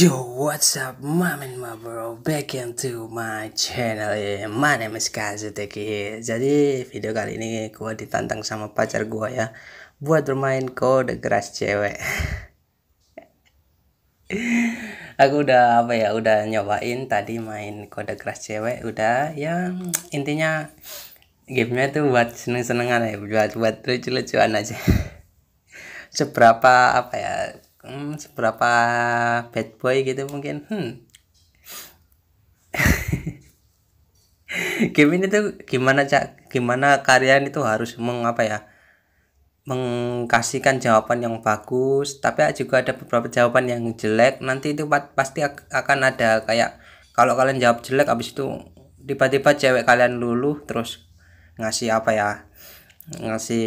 Yo, what's up, mom and my bro? Back into my channel. Yeah, my name is Kazuteki. Ya. Jadi, video kali ini gue ditantang sama pacar gue ya buat bermain kode keras cewek. Aku udah apa ya, udah nyobain tadi main kode keras cewek, udah yang intinya gamenya tuh buat seneng-senengan ya, buat buat lucu-lucuan aja. Seberapa apa ya hmm, seberapa bad boy gitu mungkin hmm. game ini tuh gimana cak gimana kalian itu harus mengapa ya mengkasihkan jawaban yang bagus tapi juga ada beberapa jawaban yang jelek nanti itu pasti akan ada kayak kalau kalian jawab jelek habis itu tiba-tiba cewek kalian luluh terus ngasih apa ya ngasih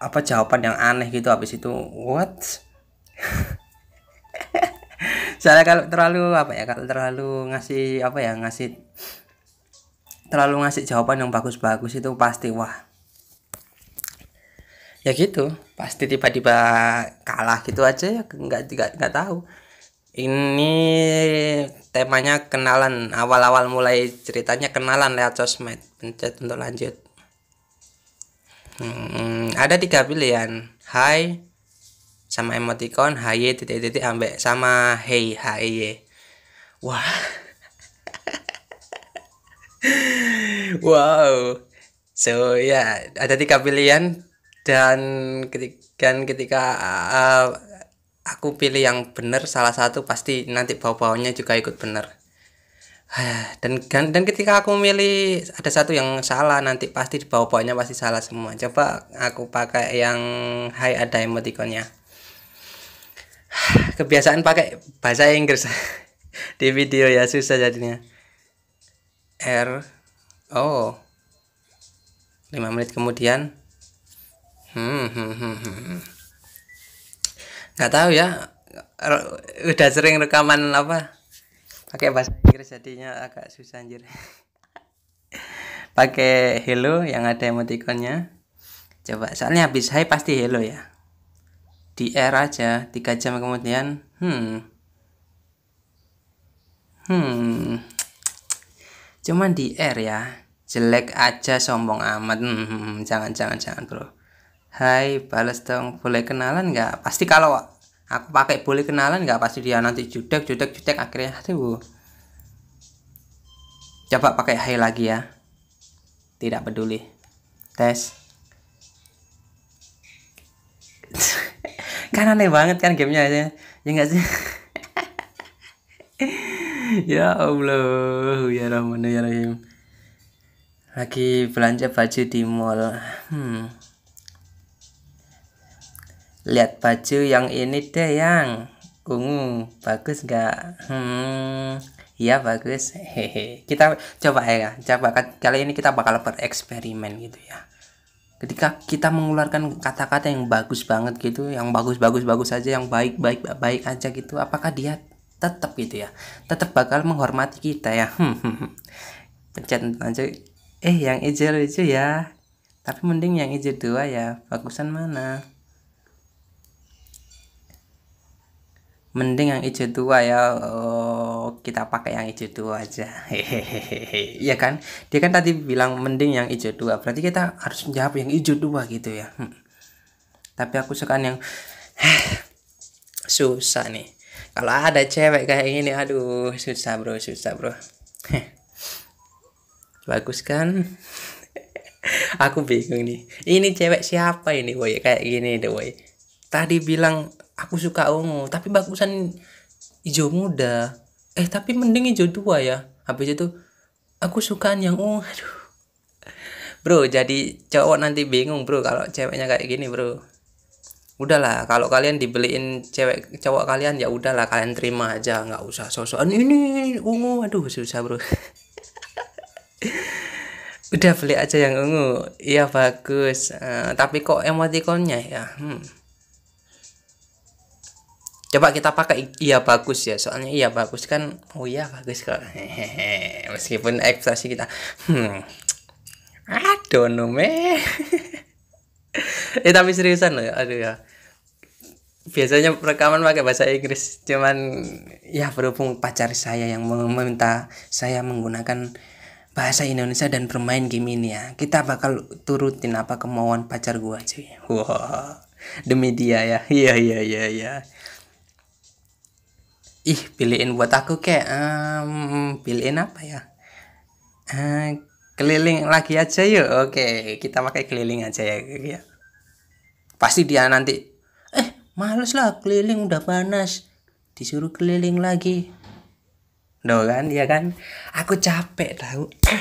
apa jawaban yang aneh gitu habis itu what saya kalau terlalu apa ya kalau terlalu ngasih apa ya ngasih terlalu ngasih jawaban yang bagus-bagus itu pasti wah ya gitu pasti tiba-tiba kalah gitu aja ya nggak nggak nggak tahu ini temanya kenalan awal-awal mulai ceritanya kenalan lewat sosmed pencet untuk lanjut hmm, ada tiga pilihan hai sama emoticon hy titik titik ambek sama hey hey wah wow so ya yeah, ada tiga pilihan dan ketika ketika uh, aku pilih yang benar salah satu pasti nanti bau-baunya juga ikut benar dan, dan ketika aku milih ada satu yang salah nanti pasti di bawah-bawahnya pasti salah semua coba aku pakai yang high ada emoticonnya kebiasaan pakai bahasa Inggris di video ya susah jadinya R oh lima menit kemudian hmm, hmm, hmm, nggak tahu ya udah sering rekaman apa pakai bahasa Inggris jadinya agak susah anjir pakai hello yang ada emoticonnya coba soalnya habis hai pasti hello ya di air aja tiga jam kemudian hmm hmm cuman di air ya jelek aja sombong amat hmm, hmm, hmm. jangan jangan jangan bro Hai balas dong boleh kenalan nggak pasti kalau aku pakai boleh kenalan nggak pasti dia nanti judek judek judek akhirnya aduh coba pakai hai lagi ya tidak peduli tes kan aneh banget kan gamenya ya ya nggak sih ya allah ya rahman ya rahim lagi belanja baju di mall hmm. lihat baju yang ini deh yang ungu bagus nggak hmm iya bagus hehe kita coba ya coba kali ini kita bakal bereksperimen gitu ya ketika kita mengeluarkan kata-kata yang bagus banget gitu yang bagus bagus bagus aja yang baik baik baik aja gitu apakah dia tetap gitu ya tetap bakal menghormati kita ya hmm, hmm, hmm. pencet aja eh yang ejer itu ya tapi mending yang ejer dua ya bagusan mana mending yang hijau tua ya oh, kita pakai yang hijau tua aja hehehe ya kan dia kan tadi bilang mending yang hijau tua berarti kita harus menjawab yang hijau tua gitu ya hmm. tapi aku suka yang susah nih kalau ada cewek kayak gini aduh susah bro susah bro bagus kan aku bingung nih ini cewek siapa ini boy kayak gini deh boy tadi bilang aku suka ungu tapi bagusan hijau muda eh tapi mending hijau tua ya habis itu aku suka yang ungu uh, aduh bro jadi cowok nanti bingung bro kalau ceweknya kayak gini bro udahlah kalau kalian dibeliin cewek cowok kalian ya udahlah kalian terima aja nggak usah sosokan ini ungu aduh susah bro udah beli aja yang ungu iya bagus uh, tapi kok emotikonnya ya hmm coba kita pakai iya bagus ya soalnya iya bagus kan oh iya bagus kok Hehehe. meskipun ekspresi kita hmm aduh no me eh tapi seriusan loh aduh ya biasanya rekaman pakai bahasa Inggris cuman ya berhubung pacar saya yang meminta saya menggunakan bahasa Indonesia dan bermain game ini ya kita bakal turutin apa kemauan pacar gua cuy wow. demi dia ya iya iya iya iya ih pilihin buat aku kek um, pilihin apa ya uh, keliling lagi aja yuk oke kita pakai keliling aja ya ya pasti dia nanti eh males lah keliling udah panas disuruh keliling lagi doh kan ya kan aku capek tahu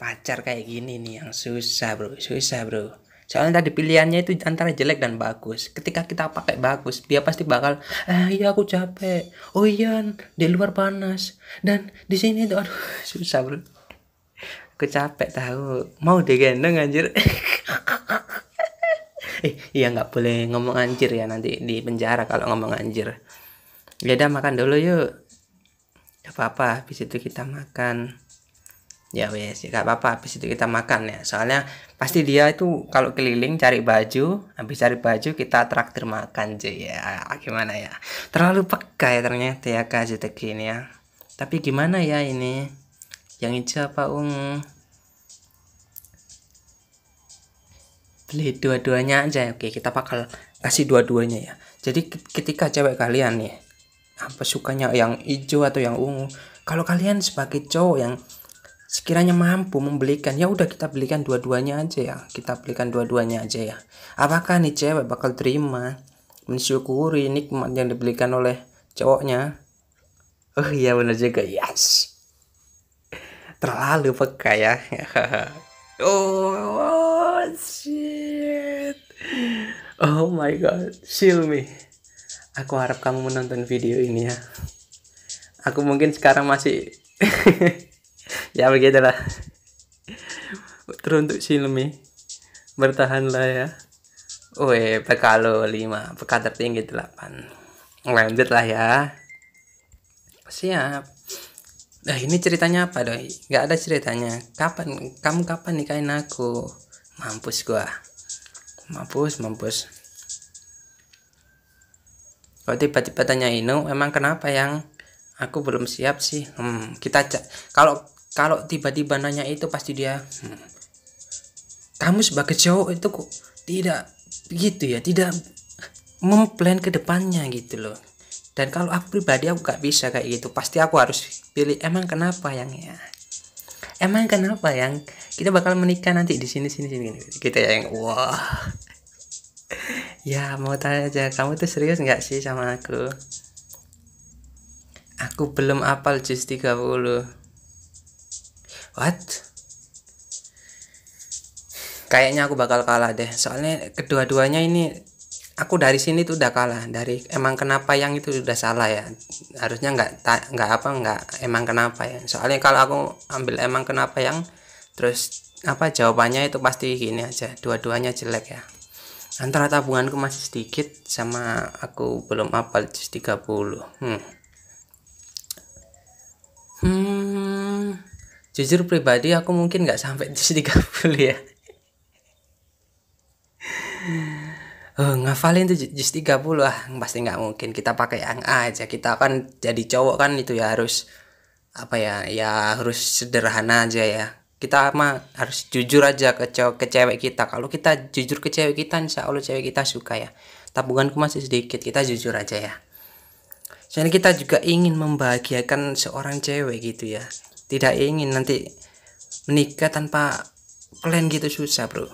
pacar kayak gini nih yang susah bro susah bro soalnya tadi pilihannya itu antara jelek dan bagus ketika kita pakai bagus dia pasti bakal eh iya aku capek oh iya di luar panas dan di sini tuh aduh susah bro aku capek tahu mau digendong anjir eh iya nggak boleh ngomong anjir ya nanti di penjara kalau ngomong anjir ya udah makan dulu yuk gak apa-apa habis itu kita makan ya wes ya, gak apa-apa habis itu kita makan ya soalnya pasti dia itu kalau keliling cari baju habis cari baju kita traktir makan aja ya ah, gimana ya terlalu peka ya ternyata ya kasih tekin ya tapi gimana ya ini yang hijau apa ungu beli dua-duanya aja ya. oke kita bakal kasih dua-duanya ya jadi ketika cewek kalian nih apa sukanya yang hijau atau yang ungu kalau kalian sebagai cowok yang sekiranya mampu membelikan ya udah kita belikan dua-duanya aja ya kita belikan dua-duanya aja ya apakah nih cewek bakal terima mensyukuri nikmat yang dibelikan oleh cowoknya oh iya benar juga yes terlalu peka ya oh shit oh my god shield me aku harap kamu menonton video ini ya aku mungkin sekarang masih ya begitulah terus untuk Silmi bertahanlah ya Weh, eh, lo 5, PK tertinggi delapan Lanjut lah ya Siap Nah ini ceritanya apa doi? Gak ada ceritanya Kapan, kamu kapan nikahin aku? Mampus gua Mampus, mampus Kalau tiba-tiba tanya Inu, emang kenapa yang aku belum siap sih? Hmm, kita cek. Kalau kalau tiba-tiba nanya itu pasti dia hmm, kamu sebagai cowok itu kok tidak gitu ya tidak memplan ke depannya gitu loh dan kalau aku pribadi aku gak bisa kayak gitu pasti aku harus pilih emang kenapa yang ya emang kenapa yang kita bakal menikah nanti di sini sini sini kita gitu ya, yang wah ya mau tanya aja kamu tuh serius nggak sih sama aku aku belum apal jus 30 what kayaknya aku bakal kalah deh soalnya kedua-duanya ini aku dari sini tuh udah kalah dari emang kenapa yang itu udah salah ya harusnya nggak nggak apa nggak emang kenapa ya soalnya kalau aku ambil emang kenapa yang terus apa jawabannya itu pasti gini aja dua-duanya jelek ya antara tabunganku masih sedikit sama aku belum apal 30 hmm hmm jujur pribadi aku mungkin nggak sampai 30 ya Uh, ngafalin tuh jus 30 ah pasti nggak mungkin kita pakai yang A aja kita kan jadi cowok kan itu ya harus apa ya ya harus sederhana aja ya kita mah harus jujur aja ke cowok ke cewek kita kalau kita jujur ke cewek kita insya Allah cewek kita suka ya tabunganku masih sedikit kita jujur aja ya soalnya kita juga ingin membahagiakan seorang cewek gitu ya tidak ingin nanti menikah tanpa plan gitu susah bro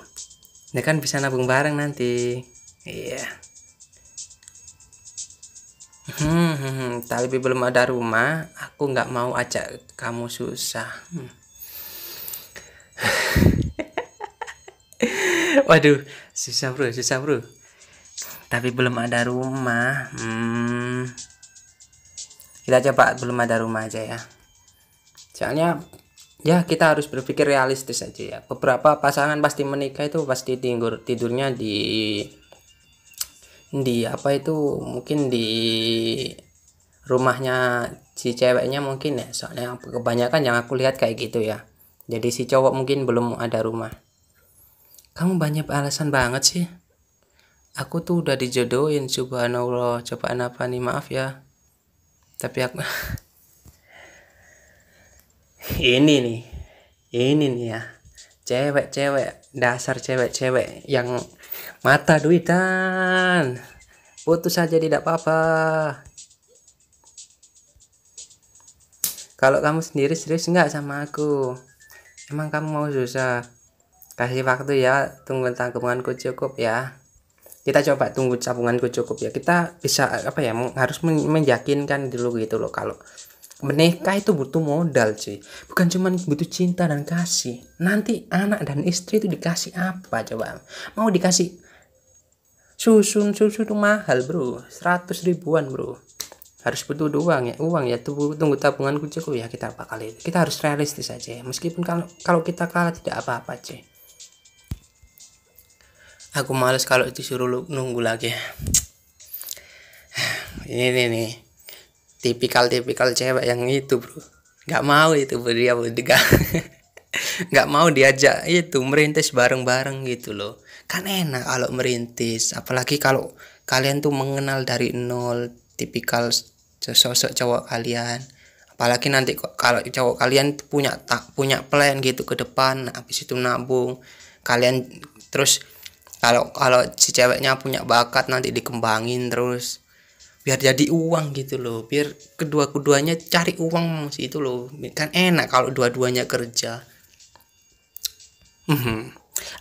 ya kan bisa nabung bareng nanti iya yeah. Hmm, hmm, hmm, tapi belum ada rumah, aku nggak mau ajak kamu susah. Hmm. Waduh, susah bro, susah bro. Tapi belum ada rumah. Hmm. Kita coba belum ada rumah aja ya soalnya ya kita harus berpikir realistis aja ya beberapa pasangan pasti menikah itu pasti tidur tidurnya di di apa itu mungkin di rumahnya si ceweknya mungkin ya soalnya kebanyakan yang aku lihat kayak gitu ya jadi si cowok mungkin belum ada rumah kamu banyak alasan banget sih aku tuh udah dijodohin subhanallah cobaan apa nih maaf ya tapi aku ini nih ini nih ya cewek-cewek dasar cewek-cewek yang mata duitan putus saja tidak apa-apa kalau kamu sendiri serius nggak sama aku emang kamu mau susah kasih waktu ya tunggu tanggunganku cukup ya kita coba tunggu tabunganku cukup ya kita bisa apa ya harus meyakinkan dulu gitu loh kalau menikah itu butuh modal cuy bukan cuman butuh cinta dan kasih nanti anak dan istri itu dikasih apa coba mau dikasih susun susu itu mahal bro 100 ribuan bro harus butuh uang ya uang ya tunggu, tunggu tabungan cukup oh, ya kita apa kali itu kita harus realistis aja meskipun kalau kalau kita kalah tidak apa-apa cuy aku males kalau suruh nunggu lagi ini nih, nih tipikal-tipikal cewek yang itu bro nggak mau itu bro dia nggak nggak mau diajak itu merintis bareng-bareng gitu loh kan enak kalau merintis apalagi kalau kalian tuh mengenal dari nol tipikal sosok cowok kalian apalagi nanti kalau cowok kalian punya tak punya plan gitu ke depan habis itu nabung kalian terus kalau kalau si ceweknya punya bakat nanti dikembangin terus biar jadi uang gitu loh biar kedua-keduanya cari uang sih itu loh kan enak kalau dua-duanya kerja hmm,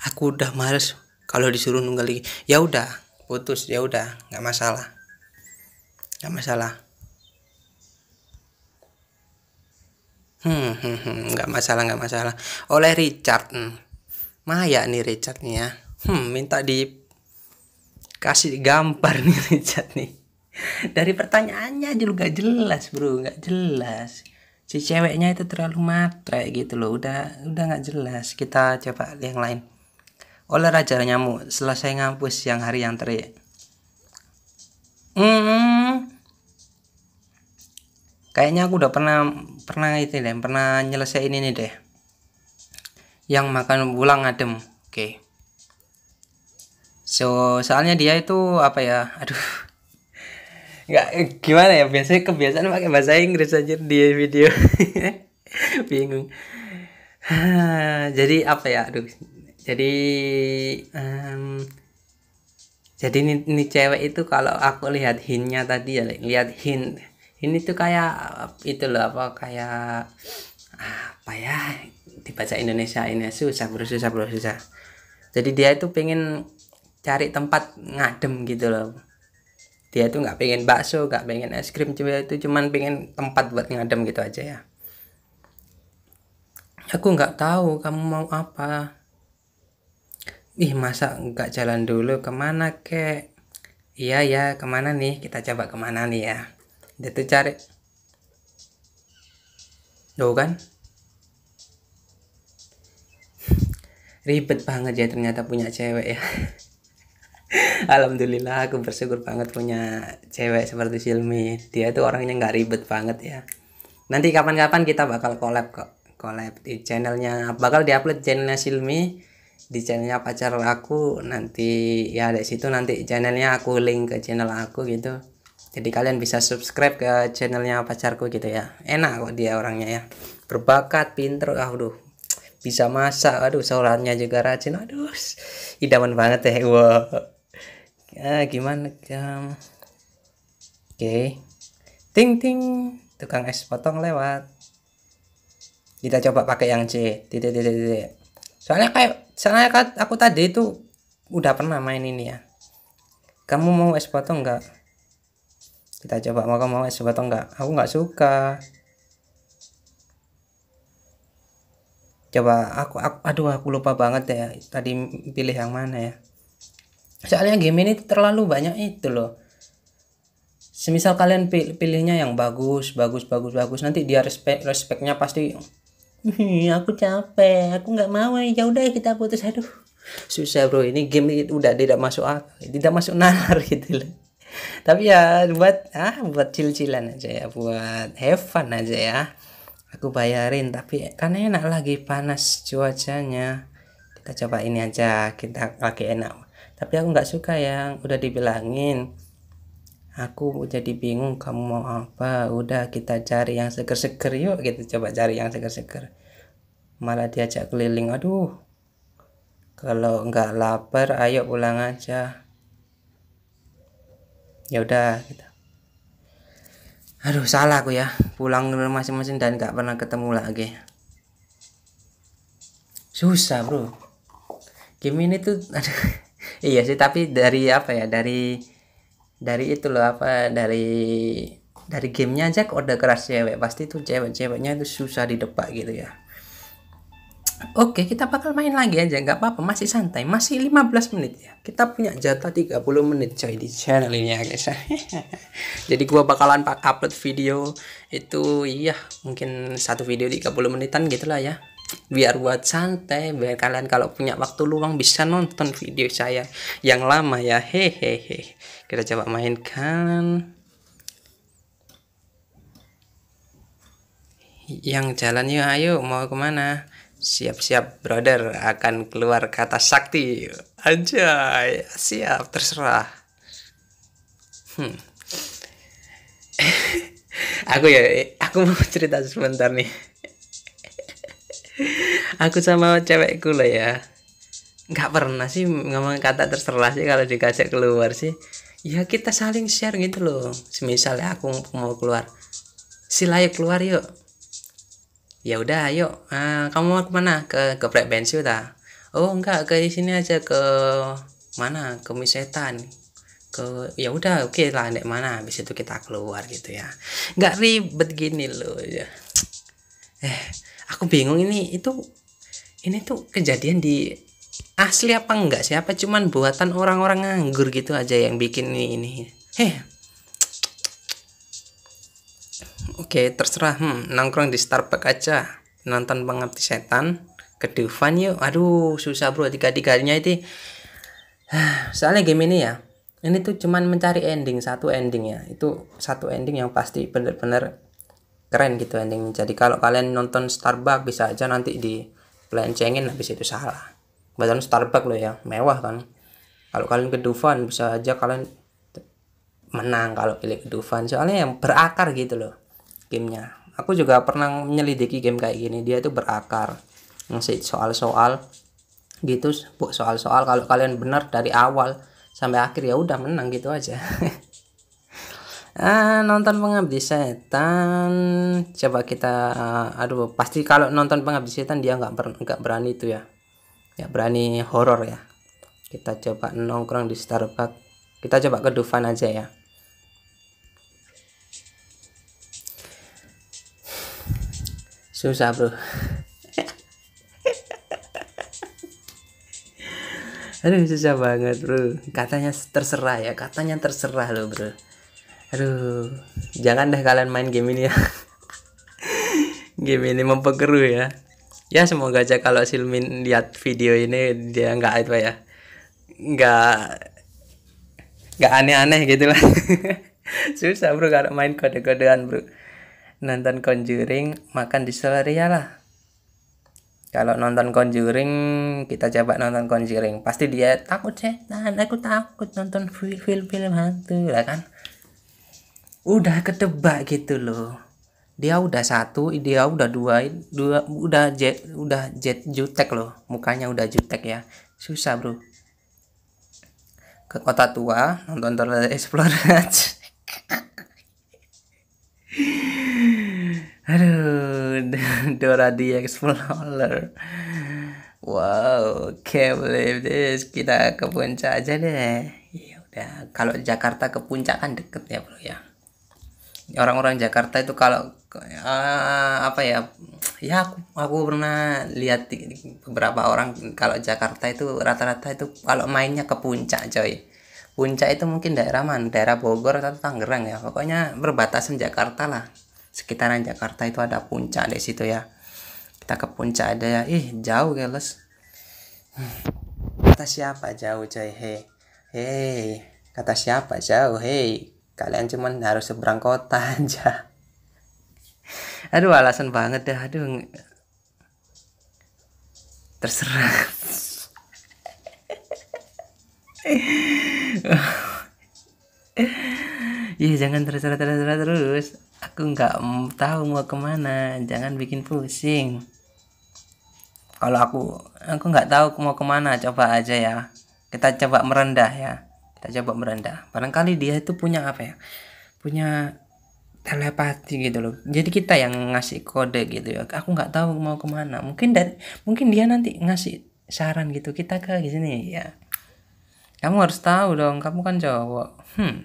aku udah males kalau disuruh nunggali lagi ya udah putus ya udah nggak masalah nggak masalah hmm hmm, hmm nggak masalah nggak masalah oleh Richard hmm. Maya nih Richardnya ya. hmm minta di kasih gambar nih Richard nih dari pertanyaannya aja lu gak jelas bro gak jelas si ceweknya itu terlalu matre gitu loh udah udah gak jelas kita coba yang lain oleh raja nyamuk selesai ngampus yang hari yang terik hmm kayaknya aku udah pernah pernah itu deh pernah nyelesain ini deh yang makan pulang adem oke okay. so soalnya dia itu apa ya aduh nggak eh, gimana ya biasanya kebiasaan pakai bahasa Inggris aja di video bingung jadi apa ya aduh jadi um, jadi ini, ini cewek itu kalau aku lihat hinnya tadi ya lihat hin ini tuh kayak itu loh apa kayak apa ya dibaca Indonesia ini susah bro susah bro susah jadi dia itu pengen cari tempat ngadem gitu loh dia itu nggak pengen bakso nggak pengen es krim cuma itu cuman pengen tempat buat ngadem gitu aja ya aku nggak tahu kamu mau apa ih masa nggak jalan dulu kemana kek iya ya kemana nih kita coba kemana nih ya dia tuh cari Tuh kan ribet banget ya ternyata punya cewek ya Alhamdulillah aku bersyukur banget punya cewek seperti Silmi. Dia tuh orangnya nggak ribet banget ya. Nanti kapan-kapan kita bakal collab kok. Collab di channelnya bakal di upload channelnya Silmi di channelnya pacar aku nanti ya dari situ nanti channelnya aku link ke channel aku gitu jadi kalian bisa subscribe ke channelnya pacarku gitu ya enak kok dia orangnya ya berbakat pinter aduh bisa masak aduh sholatnya juga rajin aduh idaman banget ya wow ya gimana jam oke ting ting tukang es potong lewat kita coba pakai yang C titik titik titik soalnya kayak soalnya kan aku tadi itu udah pernah main ini ya kamu mau es potong nggak kita coba mau kamu mau es potong nggak aku nggak suka coba aku, aku aduh aku lupa banget ya tadi pilih yang mana ya soalnya game ini terlalu banyak itu loh semisal kalian pilihnya yang bagus bagus bagus bagus nanti dia respect respectnya pasti aku capek aku nggak mau eh, ya udah kita putus aduh susah bro ini game ini udah tidak masuk akal tidak masuk nalar gitu loh tapi ya buat ah buat cil-cilan aja ya buat have fun aja ya aku bayarin tapi kan enak lagi panas cuacanya kita coba ini aja kita lagi enak tapi aku nggak suka yang udah dibilangin aku jadi bingung kamu mau apa udah kita cari yang seger-seger yuk gitu coba cari yang seger-seger malah diajak keliling aduh kalau nggak lapar ayo pulang aja ya udah gitu aduh salah aku ya pulang ke masing-masing dan nggak pernah ketemu lagi susah bro game ini tuh aduh iya sih tapi dari apa ya dari dari itu loh apa dari dari gamenya aja kode keras cewek pasti tuh cewek-ceweknya itu susah didepak gitu ya Oke kita bakal main lagi aja nggak apa-apa masih santai masih 15 menit ya kita punya jatah 30 menit coy di channel ini ya guys jadi gua bakalan upload video itu iya mungkin satu video 30 menitan gitulah ya biar buat santai biar kalian kalau punya waktu luang bisa nonton video saya yang lama ya hehehe kita coba mainkan yang jalan yuk ayo mau kemana siap-siap brother akan keluar kata sakti aja siap terserah hmm. aku ya eh, aku mau cerita sebentar nih aku sama cewekku lah ya nggak pernah sih ngomong kata terserah sih kalau dikajak keluar sih ya kita saling share gitu loh misalnya aku mau keluar si yuk keluar yuk ya udah ayo nah, kamu mau kemana ke ke Black Bensu ta oh enggak ke sini aja ke mana ke misetan ke ya udah oke okay lah nek mana habis itu kita keluar gitu ya nggak ribet gini loh ya eh aku bingung ini itu ini tuh kejadian di asli apa enggak siapa cuman buatan orang-orang nganggur gitu aja yang bikin ini ini heh oke terserah hmm, nongkrong di Starbucks aja nonton pengabdi setan ke Dufan yuk aduh susah bro tiga-tiganya itu soalnya game ini ya ini tuh cuman mencari ending satu ending ya itu satu ending yang pasti bener-bener keren gitu endingnya jadi kalau kalian nonton Starbucks bisa aja nanti di pelencengin habis itu salah badan Starbucks lo ya mewah kan kalau kalian ke Dufan bisa aja kalian menang kalau pilih ke Dufan soalnya yang berakar gitu loh gamenya aku juga pernah menyelidiki game kayak gini dia itu berakar ngasih soal-soal gitu soal-soal kalau kalian benar dari awal sampai akhir ya udah menang gitu aja Ah, nonton Pengabdi Setan coba kita uh, aduh pasti kalau nonton Pengabdi Setan dia nggak ber, berani itu ya ya berani horor ya kita coba nongkrong di Starbucks kita coba ke Dufan aja ya susah bro aduh susah banget bro katanya terserah ya katanya terserah loh bro aduh jangan deh kalian main game ini ya game ini mempengaruh ya ya semoga aja kalau Silmin lihat video ini dia nggak apa ya nggak nggak aneh-aneh gitu lah susah bro kalau main kode-kodean bro nonton Conjuring makan di Solaria lah kalau nonton Conjuring kita coba nonton Conjuring pasti dia takut setan nah, aku takut nonton film-film hantu lah kan udah ketebak gitu loh dia udah satu dia udah dua dua udah jet udah jet jutek loh mukanya udah jutek ya susah bro ke kota tua nonton Toilet Explorer aduh Dora the Explorer wow can't believe this kita ke puncak aja deh ya udah kalau Jakarta ke puncak kan deket ya bro ya orang-orang Jakarta itu kalau uh, apa ya ya aku, aku pernah lihat beberapa orang kalau Jakarta itu rata-rata itu kalau mainnya ke puncak coy puncak itu mungkin daerah mana daerah Bogor atau Tangerang ya pokoknya berbatasan Jakarta lah sekitaran Jakarta itu ada puncak di situ ya kita ke puncak ada ya ih jauh guys kata siapa jauh coy hei hei kata siapa jauh hei kalian cuman harus seberang kota aja aduh alasan banget dah aduh terserah ya jangan terserah terserah terus aku nggak tahu mau kemana jangan bikin pusing kalau aku aku nggak tahu mau kemana coba aja ya kita coba merendah ya kita coba merendah barangkali dia itu punya apa ya punya telepati gitu loh jadi kita yang ngasih kode gitu ya aku nggak tahu mau kemana mungkin dari, mungkin dia nanti ngasih saran gitu kita ke sini ya kamu harus tahu dong kamu kan cowok hmm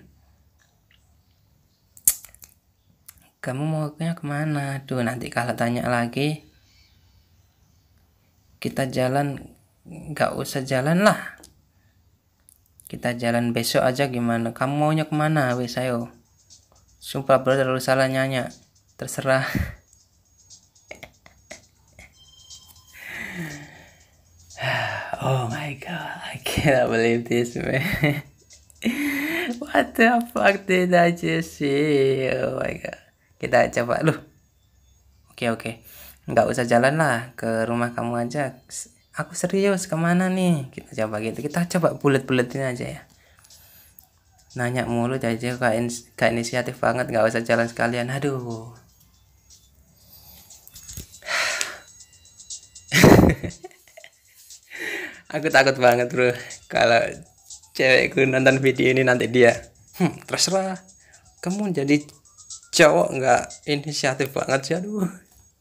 kamu ke kemana tuh nanti kalau tanya lagi kita jalan nggak usah jalan lah kita jalan besok aja gimana kamu maunya kemana wes ayo sumpah bro, terlalu salah nyanya terserah oh my god I cannot believe this man what the fuck did I just see oh my god kita coba lu. oke okay, oke okay. nggak usah jalan lah ke rumah kamu aja aku serius kemana nih kita coba gitu kita coba bulat buletin aja ya nanya mulu aja gak, inisiatif banget gak usah jalan sekalian aduh aku takut banget bro kalau cewekku nonton video ini nanti dia hmm, terserah kamu jadi cowok nggak inisiatif banget sih aduh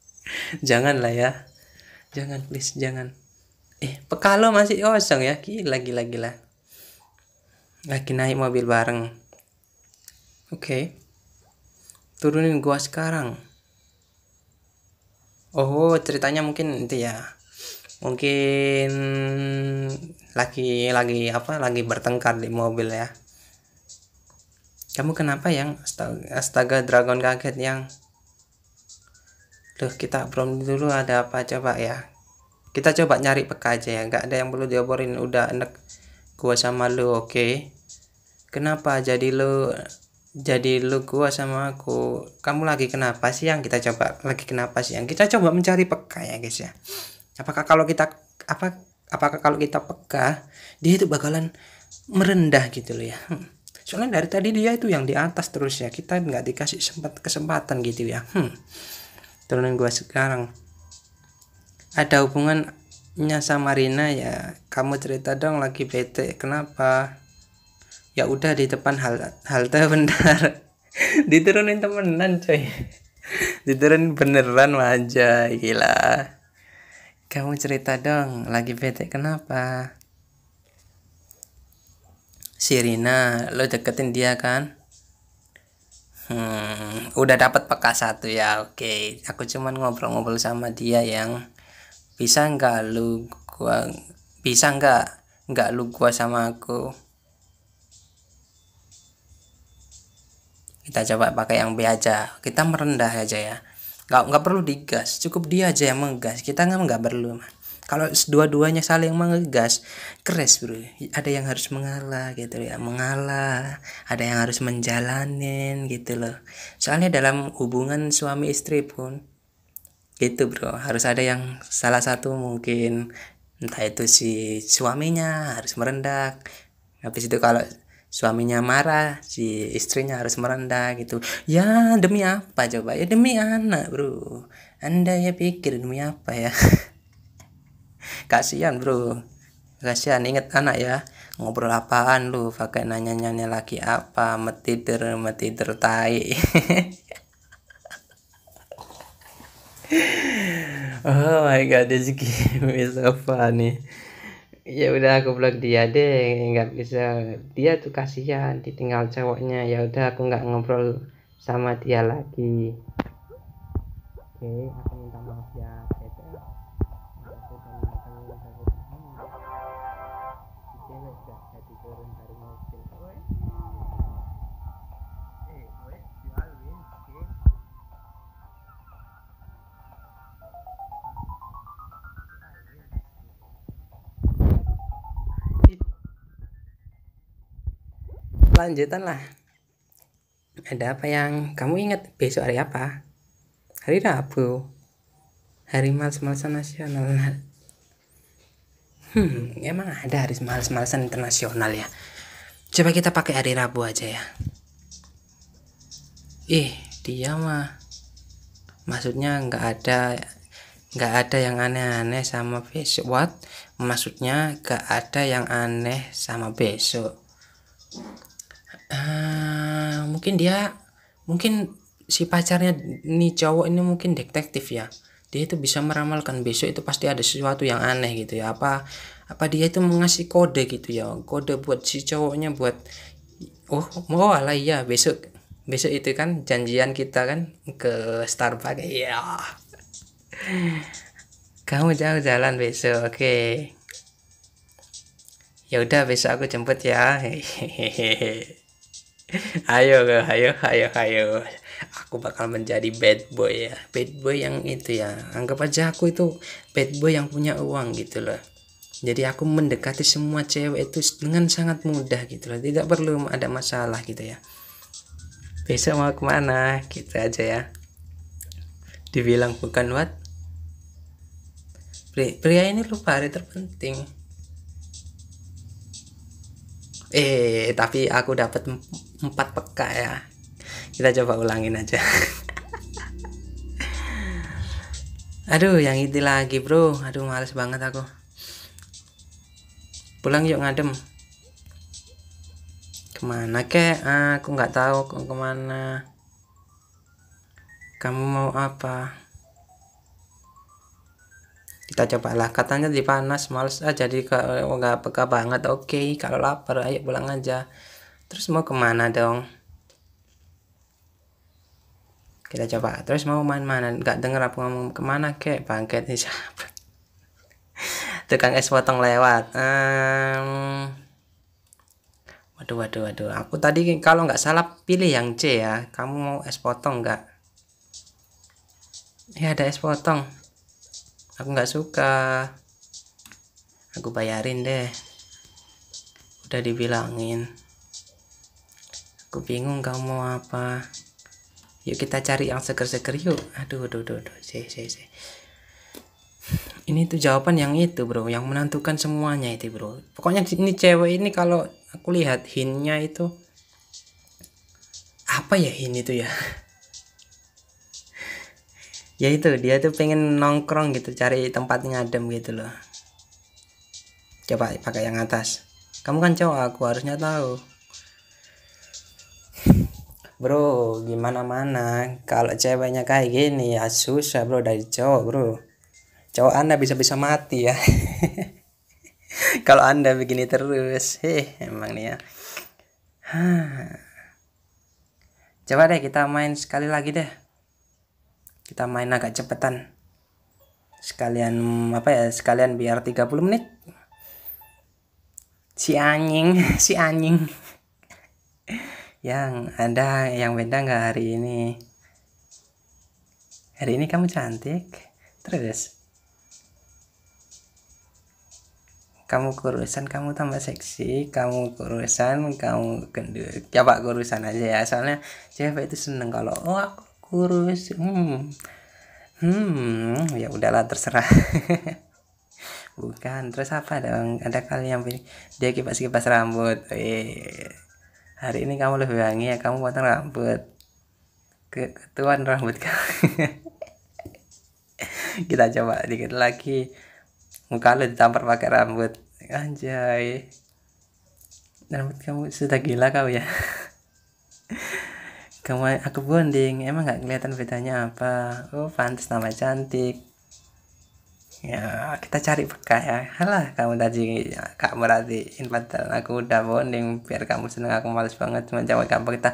jangan lah ya jangan please jangan Pekalo masih kosong ya gila gila gila lagi naik mobil bareng oke okay. turunin gua sekarang oh ceritanya mungkin itu ya mungkin lagi lagi apa lagi bertengkar di mobil ya kamu kenapa yang astaga, astaga dragon kaget yang Duh, kita belum dulu ada apa coba ya kita coba nyari peka aja ya nggak ada yang perlu dioborin udah enek gua sama lu oke okay? kenapa jadi lu jadi lu gua sama aku kamu lagi kenapa sih yang kita coba lagi kenapa sih yang kita coba mencari peka ya guys ya apakah kalau kita apa apakah kalau kita peka dia itu bakalan merendah gitu loh ya hmm. soalnya dari tadi dia itu yang di atas terus ya kita nggak dikasih sempat kesempatan gitu ya hmm. turunin gua sekarang ada hubungannya sama Rina ya kamu cerita dong lagi bete kenapa ya udah di depan hal halte bentar diturunin temenan coy diturunin beneran wajah gila kamu cerita dong lagi bete kenapa si Rina lo deketin dia kan hmm, udah dapat peka satu ya oke okay. aku cuman ngobrol-ngobrol sama dia yang bisa nggak lu gua bisa nggak nggak lu gua sama aku kita coba pakai yang B aja kita merendah aja ya nggak nggak perlu digas cukup dia aja yang menggas kita nggak nggak perlu mah kalau dua-duanya saling menggas keras bro ada yang harus mengalah gitu ya mengalah ada yang harus menjalanin gitu loh soalnya dalam hubungan suami istri pun gitu bro harus ada yang salah satu mungkin entah itu si suaminya harus merendah habis itu kalau suaminya marah si istrinya harus merendah gitu ya demi apa coba ya demi anak bro anda ya pikir demi apa ya kasihan bro kasihan inget anak ya ngobrol apaan lu pakai nanya-nanya lagi apa metider metider tai oh my god this game is so funny ya udah aku blok dia deh nggak bisa dia tuh kasihan ditinggal cowoknya ya udah aku nggak ngobrol sama dia lagi oke okay, aku minta maaf lanjutan lah ada apa yang kamu ingat besok hari apa hari Rabu hari males-malesan nasional hmm emang ada hari males-malesan internasional ya coba kita pakai hari Rabu aja ya ih dia mah maksudnya nggak ada nggak ada yang aneh-aneh sama besok what maksudnya nggak ada yang aneh sama besok uh, mungkin dia mungkin si pacarnya nih cowok ini mungkin detektif ya dia itu bisa meramalkan besok itu pasti ada sesuatu yang aneh gitu ya apa apa dia itu mengasih kode gitu ya kode buat si cowoknya buat oh mau oh, lah iya besok besok itu kan janjian kita kan ke Starbucks ya yeah. kamu jauh jalan besok oke okay. ya udah besok aku jemput ya hehehe ayo ayo ayo ayo aku bakal menjadi bad boy ya bad boy yang itu ya anggap aja aku itu bad boy yang punya uang gitu loh jadi aku mendekati semua cewek itu dengan sangat mudah gitu loh tidak perlu ada masalah gitu ya besok mau kemana gitu aja ya dibilang bukan what pria ini lupa hari terpenting eh tapi aku dapat empat peka ya kita coba ulangin aja aduh yang itu lagi bro aduh males banget aku pulang yuk ngadem kemana kek ah, aku nggak tahu aku kemana kamu mau apa kita coba lah katanya di panas males ah jadi kalau nggak peka banget oke okay. kalau lapar ayo pulang aja Terus mau kemana dong? Kita coba. Terus mau main mana? Gak denger aku ngomong kemana kek. Bangket nih siapa? Tukang es potong lewat. Um, waduh, waduh, waduh. Aku tadi kalau nggak salah pilih yang C ya. Kamu mau es potong nggak? Ya ada es potong. Aku nggak suka. Aku bayarin deh. Udah dibilangin. Aku bingung kamu mau apa. Yuk kita cari yang seger-seger yuk. Aduh, aduh, aduh, aduh. Si, si, si. Ini tuh jawaban yang itu bro, yang menentukan semuanya itu bro. Pokoknya ini cewek ini kalau aku lihat hinnya itu apa ya hin itu ya? ya itu dia tuh pengen nongkrong gitu, cari tempat ngadem gitu loh. Coba pakai yang atas. Kamu kan cowok, aku harusnya tahu bro gimana mana kalau ceweknya kayak gini ya susah bro dari cowok bro cowok anda bisa-bisa mati ya kalau anda begini terus heh emang nih ya coba deh kita main sekali lagi deh kita main agak cepetan sekalian apa ya sekalian biar 30 menit si anjing si anjing yang ada yang beda nggak hari ini? Hari ini kamu cantik, terus kamu kurusan kamu tambah seksi kamu kurusan kamu gendut coba kurusan aja ya soalnya cewek itu seneng kalau oh aku kurus hmm hmm ya udahlah terserah bukan terus apa dong ada kali yang pilih dia kipas kipas rambut eh hari ini kamu lebih wangi ya kamu potong rambut Ke ketuan rambut kamu kita coba dikit lagi muka lu ditampar pakai rambut anjay rambut kamu sudah gila kau ya kamu aku bonding emang nggak kelihatan bedanya apa oh pantas nama cantik ya kita cari bekah ya halah kamu tadi kak merhatiin aku udah bonding biar kamu seneng aku males banget cuma jawab kamu kita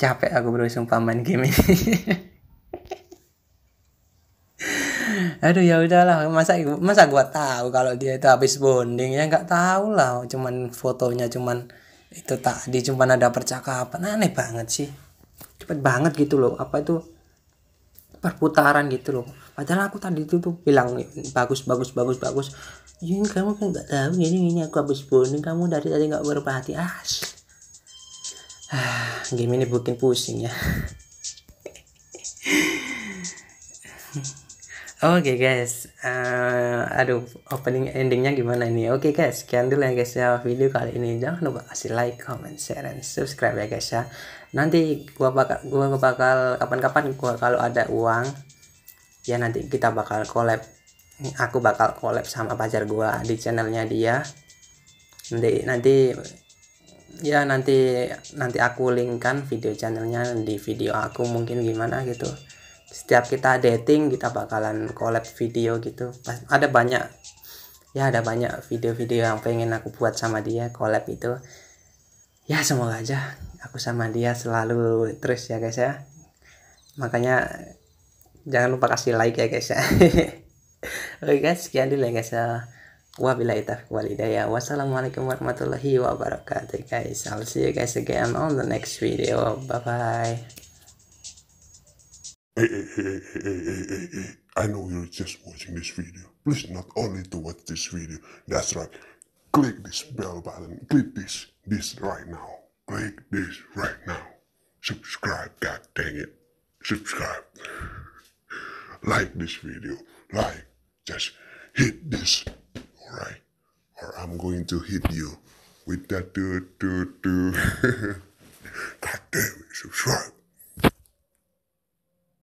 capek aku bro sumpah main game ini aduh ya udahlah masa masa gua tahu kalau dia itu habis bonding ya nggak tahu lah cuman fotonya cuman itu tadi cuma ada percakapan aneh banget sih cepet banget gitu loh apa itu perputaran gitu loh padahal aku tadi itu tuh bilang bagus bagus bagus bagus jadi iya, kamu kan nggak tahu iya, ini ini aku habis bunuh kamu dari tadi nggak berhati as ah, game ini bikin pusing ya Oke okay, guys, uh, aduh opening endingnya gimana ini? Oke okay, guys, sekian dulu ya guys ya video kali ini. Jangan lupa kasih like, comment, share, dan subscribe ya guys ya. Nanti gua bakal gua bakal kapan-kapan gua kalau ada uang ya nanti kita bakal collab. Aku bakal collab sama pacar gua di channelnya dia. Nanti nanti ya nanti nanti aku linkkan video channelnya di video aku mungkin gimana gitu setiap kita dating kita bakalan collab video gitu ada banyak ya ada banyak video-video yang pengen aku buat sama dia collab itu ya semoga aja aku sama dia selalu terus ya guys ya makanya jangan lupa kasih like ya guys ya oke guys sekian dulu ya guys ya Wabillahi taufiq wal Wassalamualaikum warahmatullahi wabarakatuh guys. I'll see you guys again on the next video. Bye bye. Hey, hey, hey, hey, hey, hey, hey, I know you're just watching this video. Please not only to watch this video. That's right. Click this bell button. Click this, this right now. Click this right now. Subscribe, god dang it. Subscribe. Like this video. Like. Just hit this. Alright. Or I'm going to hit you with that do do do. god damn it, subscribe.